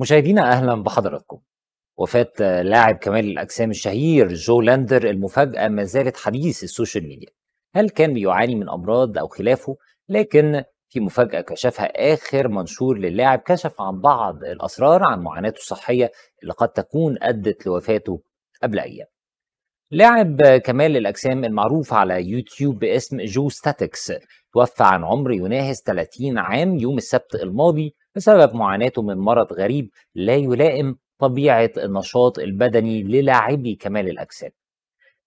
مشاهدينا اهلا بحضراتكم وفاة لاعب كمال الأجسام الشهير جو لاندر المفاجأة ما زالت حديث السوشيال ميديا هل كان بيعاني من أمراض أو خلافه لكن في مفاجأة كشفها آخر منشور للاعب كشف عن بعض الأسرار عن معاناته الصحية اللي قد تكون أدت لوفاته قبل أيام لاعب كمال الأجسام المعروف على يوتيوب باسم جو ستاتكس توفى عن عمر يناهز 30 عام يوم السبت الماضي بسبب معاناته من مرض غريب لا يلائم طبيعة النشاط البدني للاعبي كمال الأجسام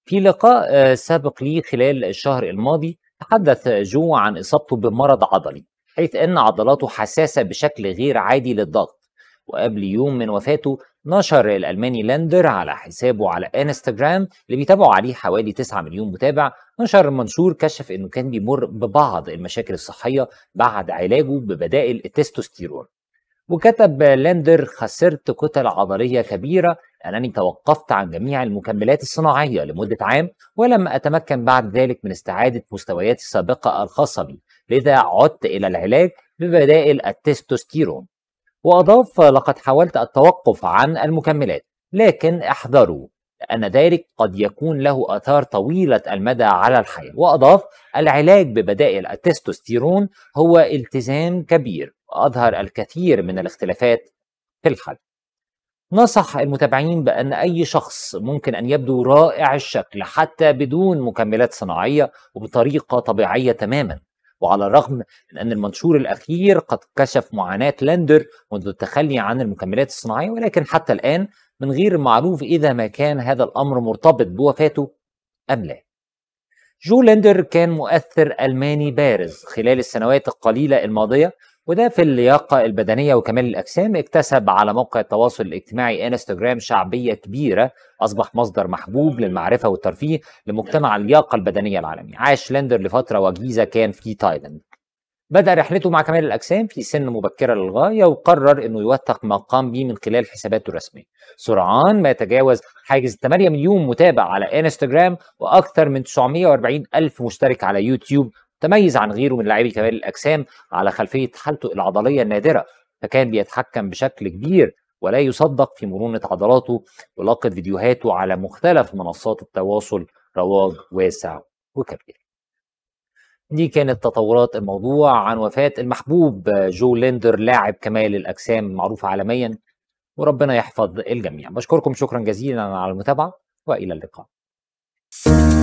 في لقاء آه، سابق لي خلال الشهر الماضي تحدث جو عن إصابته بمرض عضلي حيث أن عضلاته حساسة بشكل غير عادي للضغط وقبل يوم من وفاته نشر الألماني لاندر على حسابه على انستغرام اللي بيتابعوا عليه حوالي 9 مليون متابع نشر منشور كشف انه كان بيمر ببعض المشاكل الصحية بعد علاجه ببدائل التستوستيرون وكتب لاندر خسرت كتل عضلية كبيرة أنني توقفت عن جميع المكملات الصناعية لمدة عام ولم أتمكن بعد ذلك من استعادة مستوياتي السابقة الخاصة بي لذا عدت إلى العلاج ببدائل التستوستيرون وأضاف لقد حاولت التوقف عن المكملات لكن احذروا أن ذلك قد يكون له آثار طويلة المدى على الحياة وأضاف العلاج ببدائل التستوستيرون هو التزام كبير وأظهر الكثير من الاختلافات في الحل نصح المتابعين بأن أي شخص ممكن أن يبدو رائع الشكل حتى بدون مكملات صناعية وبطريقة طبيعية تماما وعلى الرغم من أن المنشور الأخير قد كشف معاناة لاندر منذ التخلي عن المكملات الصناعية ولكن حتى الآن من غير معروف إذا ما كان هذا الأمر مرتبط بوفاته أم لا جو لاندر كان مؤثر ألماني بارز خلال السنوات القليلة الماضية وده في اللياقة البدنية وكمال الأجسام اكتسب على موقع التواصل الاجتماعي انستجرام شعبية كبيرة أصبح مصدر محبوب للمعرفة والترفيه لمجتمع اللياقة البدنية العالمي عاش ليندر لفترة وجيزة كان في تايلاند بدأ رحلته مع كمال الأجسام في سن مبكرة للغاية وقرر أنه يوثق ما قام به من خلال حساباته الرسمية سرعان ما يتجاوز حاجز 8 مليون متابع على انستجرام وأكثر من 940 ألف مشترك على يوتيوب تميز عن غيره من لاعبي كمال الاجسام على خلفيه حالته العضليه النادره فكان بيتحكم بشكل كبير ولا يصدق في مرونه عضلاته ولقت فيديوهاته على مختلف منصات التواصل رواج واسع وكبير دي كانت تطورات الموضوع عن وفاة المحبوب جو ليندر لاعب كمال الأجسام معروف عالميا وربنا يحفظ الجميع بشكركم شكرا جزيلا على المتابعة وإلى اللقاء thank you